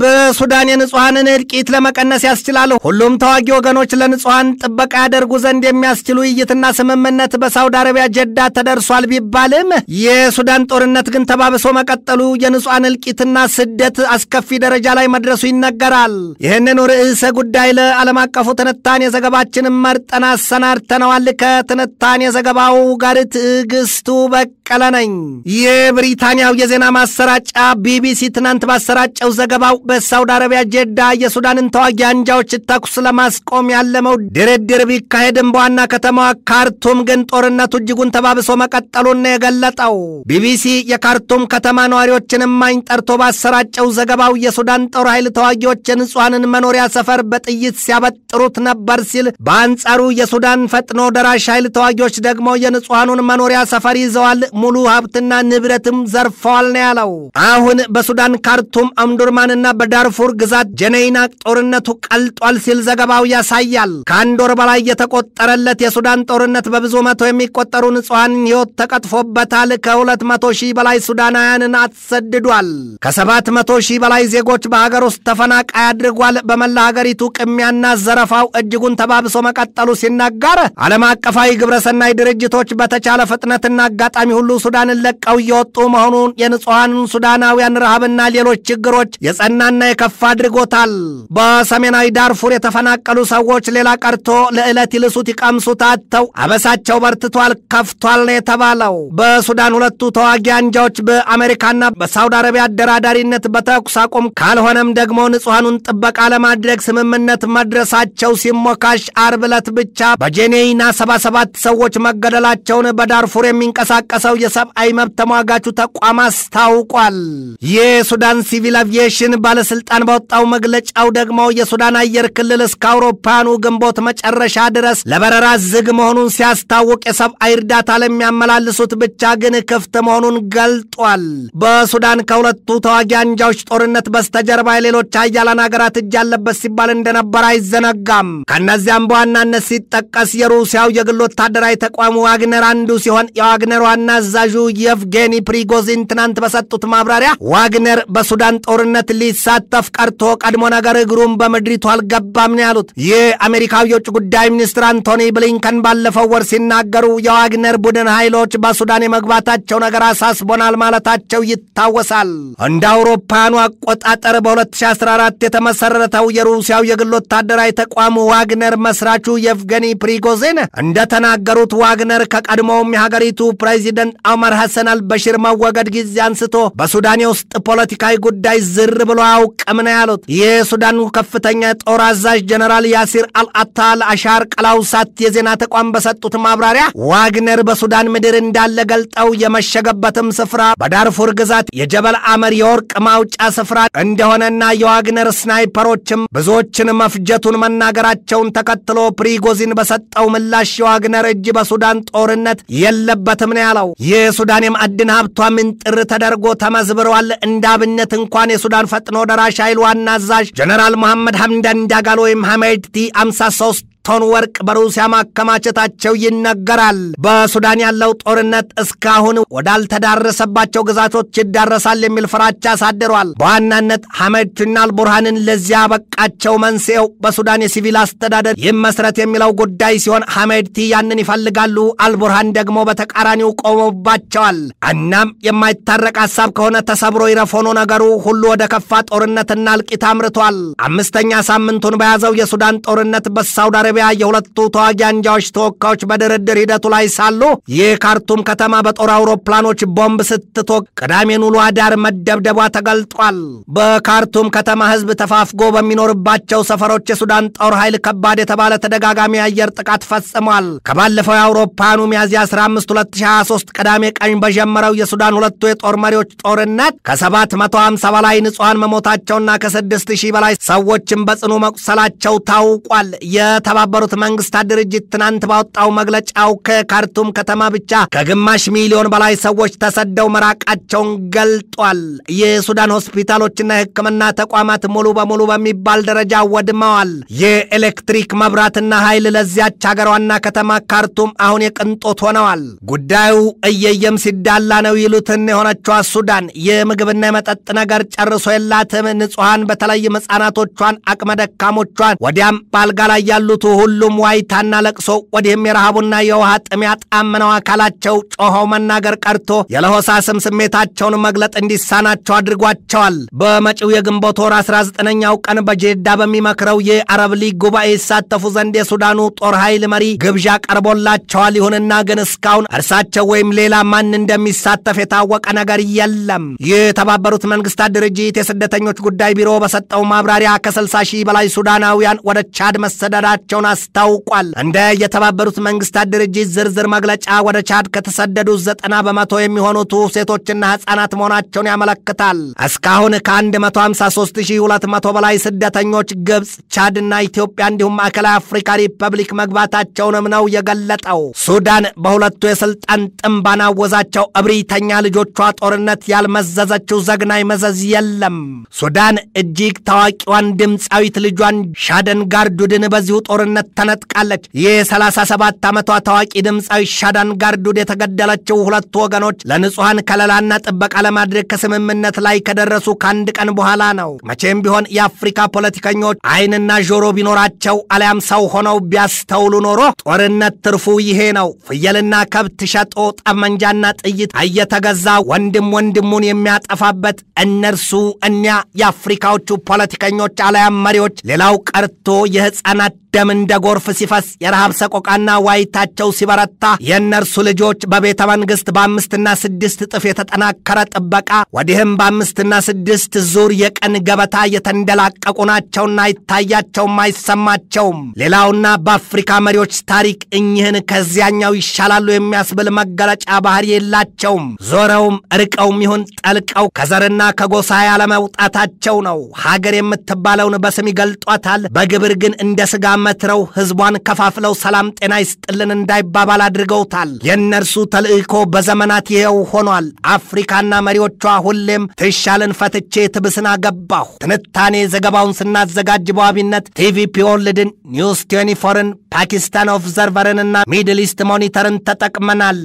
በሱዳን የንጹሐንን እልቂት ለመቀነስ ያስችላል። ሁሉም ተዋጊ ወገኖች ለንጹሐን ጥበቃ ያደርጉ ዘንድ የሚያስችል ውይይትና ስምምነት በሳውዲ አረቢያ ጀዳ ተደርሷል ቢባልም የሱዳን ጦርነት ግን ተባብሶ መቀጠሉ የንጹሐን እልቂትና ስደት አስከፊ ደረጃ ላይ መድረሱ ይነገራል። ይህንኑ ርዕሰ ጉዳይ ለዓለም አቀፉ ትንታኔ ዘገባችንን መርጠን አሰናድተነዋል። ከትንታኔ ዘገባው ጋር ትዕግስቱ በቀለ ነኝ። የብሪታንያው የዜና ማሰራጫ ቢቢሲ ትናንት ባሰራጨው ዘገባው በሳውዲ አረቢያ ጀዳ የሱዳንን ተዋጊ አንጃዎች ተኩስ ለማስቆም ያለመው ድርድር ቢካሄድም በዋና ከተማዋ ካርቱም ግን ጦርነቱ እጅጉን ተባብሶ መቀጠሉን የገለጠው። ቢቢሲ የካርቱም ከተማ ነዋሪዎችን እማኝ ጠርቶ ባሰራጨው ዘገባው የሱዳን ጦር ኃይል ተዋጊዎች የንጹሐንን መኖሪያ ሰፈር በጥይት ሲያበጥሩት ነበር ሲል፣ በአንጻሩ የሱዳን ፈጥኖ ደራሽ ኃይል ተዋጊዎች ደግሞ የንጹሐኑን መኖሪያ ሰፈር ይዘዋል፣ ሙሉ ሀብትና ንብረትም ዘርፈዋል ነው ያለው። አሁን በሱዳን ካርቱም አምዱርማንና በዳርፉር ግዛት ጀነይና ጦርነቱ ቀልጧል ሲል ዘገባው ያሳያል። ከአንድ ወር በላይ የተቆጠረለት የሱዳን ጦርነት በብዙ መቶ የሚቆጠሩ ንጹሐን ሕይወት ተቀጥፎበታል። ከሁለት መቶ ሺህ በላይ ሱዳናውያንን አሰድዷል። ከሰባት መቶ ሺህ በላይ ዜጎች በሀገር ውስጥ ተፈናቃይ አድርጓል። በመላ ሀገሪቱ ቅሚያና ዘረፋው እጅጉን ተባብሶ መቀጠሉ ሲናገር ዓለም አቀፋዊ ግብረሰናይ ድርጅቶች በተቻለ ፍጥነትና አጋጣሚ ሁሉ ሱዳንን ለቀው እየወጡ መሆኑን የንጹሐን ሱዳናውያን ረሃብና ሌሎች ችግሮች የጸና የተጠናና የከፋ አድርጎታል። በሰሜናዊ ዳርፉር የተፈናቀሉ ሰዎች ሌላ ቀርቶ ለዕለት ይልሱት ይቀምሱት አጥተው አበሳቸው በርትቷል፣ ከፍቷል ነው የተባለው። በሱዳን ሁለቱ ተዋጊ አንጃዎች በአሜሪካና በሳውዲ አረቢያ አደራዳሪነት በተኩስ አቁም ካልሆነም ደግሞ ንጹሐኑን ጥበቃ ለማድረግ ስምምነት መድረሳቸው ሲሞካሽ አርብ ዕለት ብቻ በጄኔይና ሰባሰባት ሰዎች መገደላቸውን በዳርፉር የሚንቀሳቀሰው የሰብአዊ መብት ተሟጋቹ ተቋም አስታውቋል። የሱዳን ሲቪል አቪዬሽን ባለስልጣን ባወጣው መግለጫው ደግሞ የሱዳን አየር ክልል እስከ አውሮፓውያኑ ግንቦት መጨረሻ ድረስ ለበረራ ዝግ መሆኑን ሲያስታውቅ የሰብአዊ እርዳታ ለሚያመላልሱት ብቻ ግን ክፍት መሆኑን ገልጧል። በሱዳን ከሁለቱ ተዋጊ አንጃዎች ጦርነት በስተጀርባ የሌሎች አያላን ሀገራት እጅ ያለበት ሲባል እንደነበር አይዘነጋም። ከእነዚያም በዋናነት ሲጠቀስ የሩሲያው የግል ወታደራዊ ተቋሙ ዋግነር አንዱ ሲሆን የዋግነር ዋና አዛዡ የቭጌኒ ፕሪጎዚን ትናንት በሰጡት ማብራሪያ ዋግነር በሱዳን ጦርነት ሊ ሳይሳተፍ ቀርቶ ቀድሞ ነገር እግሩን በምድሪቱ አልገባም ነው ያሉት። ይህ አሜሪካዊ የውጭ ጉዳይ ሚኒስትር አንቶኒ ብሊንከን ባለፈው ወር ሲናገሩ የዋግነር ቡድን ኃይሎች በሱዳን የመግባታቸው ነገር አሳስቦናል ማለታቸው ይታወሳል። እንደ አውሮፓውያኑ አቆጣጠር በ2014 የተመሰረተው የሩሲያው የግል ወታደራዊ ተቋሙ ዋግነር መስራቹ የቭገኒ ፕሪጎዜን እንደተናገሩት ዋግነር ከቀድሞውም የሀገሪቱ ፕሬዚደንት ኦመር ሐሰን አልበሽር መወገድ ጊዜ አንስቶ በሱዳን የውስጥ ፖለቲካዊ ጉዳይ ዝር ብሎ አያውቅም ነው ያሉት። የሱዳኑ ከፍተኛ ጦር አዛዥ ጀነራል ያሲር አልአታል አሻር ቀላውሳት የዜና ተቋም በሰጡት ማብራሪያ ዋግነር በሱዳን ምድር እንዳለ ገልጠው የመሸገበትም ስፍራ በዳርፉር ግዛት የጀበል አመር የወርቅ ማውጫ ስፍራ እንደሆነና የዋግነር ስናይፐሮችም ብዙዎችን መፍጀቱን መናገራቸውን ተከትሎ ፕሪጎዚን በሰጠው ምላሽ የዋግነር እጅ በሱዳን ጦርነት የለበትም ነው ያለው። የሱዳን የማዕድን ሀብቷ ምንጥር ተደርጎ ተመዝብረዋል። እንደ አብነት እንኳን የሱዳን ፈጥ ፈጥኖ ደራሽ ኃይል ዋና አዛዥ ጀነራል መሐመድ ሐምዳን ዳጋሎ ወይም ሐሜድ ቲ 53 ቶን ወርቅ በሩሲያ ማከማቸታቸው ይነገራል። በሱዳን ያለው ጦርነት እስካሁን ወዳልተዳረሰባቸው ግዛቶች ይዳረሳል የሚል ፍራቻ አሳድሯል። በዋናነት ሐመድ ፊናል ቡርሃንን ለዚያ ያበቃቸው መንስኤው በሱዳን የሲቪል አስተዳደር ይህም መስረት የሚለው ጉዳይ ሲሆን ሐመድቲ ያንን ይፈልጋሉ፣ አልቡርሃን ደግሞ በተቃራኒው ቆመባቸዋል። እናም የማይታረቅ ሐሳብ ከሆነ ተሰብሮ ይረፎኖ ነገሩ ሁሉ ወደ ከፋ ጦርነትና እልቂት አምርቷል። አምስተኛ ሳምንቱን በያዘው የሱዳን ጦርነት በሳውዲ ገበያ የሁለቱ ተዋጊ ተወካዮች በድርድር ሂደቱ ላይ ሳሉ ይህ ካርቱም ከተማ በጦር አውሮፕላኖች ቦምብ ስትቶቅ ቅዳሜን ውሎ አዳር መደብደቧ ተገልጧል። በካርቱም ከተማ ህዝብ ተፋፍጎ በሚኖርባቸው ሰፈሮች የሱዳን ጦር ኃይል ከባድ የተባለ ተደጋጋሚ የአየር ጥቃት ፈጽሟል። ከባለፈው የአውሮፓውያኑ ሚያዝያ 15 2023 ቅዳሜ ቀኝ በጀመረው የሱዳን ሁለቱ የጦር መሪዎች ጦርነት ከ750 በላይ ንጹሐን መሞታቸውና ከ6000 በላይ ሰዎችን በጽኑ መቁሰላቸው ታውቋል። የተባ የተባበሩት መንግስታት ድርጅት ትናንት ባወጣው መግለጫው ከካርቱም ከተማ ብቻ ከግማሽ ሚሊዮን በላይ ሰዎች ተሰደው መራቃቸውን ገልጧል። የሱዳን ሆስፒታሎችና የሕክምና ተቋማት ሙሉ በሙሉ በሚባል ደረጃ ወድመዋል። የኤሌክትሪክ መብራትና ኃይል ለዚያች ሀገር ዋና ከተማ ካርቱም አሁን የቅንጦት ሆነዋል። ጉዳዩ እየየም ሲዳላ ነው ይሉትን የሆነችዋ ሱዳን የምግብና የመጠጥ ነገር ጨርሶ የላትም። ንጹሐን በተለይም ሕፃናቶቿን አቅመ ደካሞቿን ወዲያም በአልጋ ላይ ያሉት ሁሉም ዋይታና ለቅሶ ወዲህም የረሃቡና የውሃ ጥም ያጣመነው አካላቸው ጮኸው መናገር ቀርቶ የለሆሳ ስም ስሜታቸውን መግለጥ እንዲሳናቸው አድርጓቸዋል። በመጪው የግንቦት ወር 19ኛው ቀን በጄዳ በሚመክረው የአረብ ሊግ ጉባኤ ይሳተፉ ዘንድ የሱዳኑ ጦር ኃይል መሪ ግብዣ ቀርቦላቸዋል። ይሁንና ግን እስካሁን እርሳቸው ወይም ሌላ ማን እንደሚሳተፍ የታወቀ ነገር የለም። የተባበሩት መንግስታት ድርጅት የስደተኞች ጉዳይ ቢሮ በሰጠው ማብራሪያ ከ60 ሺህ በላይ ሱዳናውያን ወደ ቻድ መሰደዳቸውን መሆኑን አስታውቋል። እንደ የተባበሩት መንግስታት ድርጅት ዝርዝር መግለጫ ወደ ቻድ ከተሰደዱት ዘጠና በመቶ የሚሆኑቱ ሴቶችና ህጻናት መሆናቸውን ያመለክታል። እስካሁን ከ153200 በላይ ስደተኞች ግብፅ፣ ቻድና ኢትዮጵያ እንዲሁም ማዕከላዊ አፍሪካ ሪፐብሊክ መግባታቸውንም ነው የገለጠው። ሱዳን በሁለቱ የስልጣን ጥም ባናወዛቸው እብሪተኛ ልጆቿ ጦርነት ያልመዘዘችው ዘግናይ መዘዝ የለም። ሱዳን እጅግ ታዋቂዋን ድምፃዊት ልጇን ሻደንጋር ዱድን በዚሁ ጦርነት ባርነት ተነጥቃለች። ይህ 37 ዓመቷ ታዋቂ ድምፃዊ ሻዳን ጋርዱድ የተገደለችው ሁለቱ ወገኖች ለንጹሐን ከለላና ጥበቃ ለማድረግ ከስምምነት ላይ ከደረሱ ከአንድ ቀን በኋላ ነው። መቼም ቢሆን የአፍሪካ ፖለቲከኞች ዓይንና ጆሮ ቢኖራቸው አሊያም ሰው ሆነው ቢያስተውሉ ኖሮ ጦርነት ትርፉ ይሄ ነው። ፍየልና ከብት ሸጦ ጠመንጃና ጥይት እየተገዛ ወንድም ወንድሙን የሚያጠፋበት እነርሱ እኒያ የአፍሪካዎቹ ፖለቲከኞች አሊያም መሪዎች ሌላው ቀርቶ የሕፃናት ደምን እንደ ጎርፍ ሲፈስ የረሃብ ሰቆቃና ዋይታቸው ሲበረታ የእነርሱ ልጆች በቤተ መንግሥት በአምስትና ስድስት እጥፍ የተጠናከረ ጥበቃ ወዲህም በአምስትና ስድስት ዙር የቀን ገበታ የተንደላቀቁ ናቸውና ይታያቸውም አይሰማቸውም። ሌላውና በአፍሪካ መሪዎች ታሪክ እኚህን ከዚያኛው ይሻላሉ የሚያስብል መገለጫ ባህሪ የላቸውም። ዞረውም እርቀውም ይሁን ጠልቀው ከዘርና ከጎሳ ያለመውጣታቸው ነው። ሀገር የምትባለውን በስም ይገልጧታል፣ በግብር ግን እንደ ስጋ መት ገፍትረው ሕዝቧን ከፋፍለው ሰላም ጤና ይስጥልን እንዳይባባል አድርገውታል። የእነርሱ ተልዕኮ በዘመናት ይኸው ሆኗል። አፍሪካና መሪዎቿ ሁሌም ትሻልን ፈትቼ ትብስን አገባሁ። ትንታኔ ዘገባውን ስናዘጋጅ በዋቢነት ቲቪ ፒወርልድን፣ ኒውስ 24 ፓኪስታን ኦብዘርቨርን እና ሚድል ኢስት ሞኒተርን ተጠቅመናል።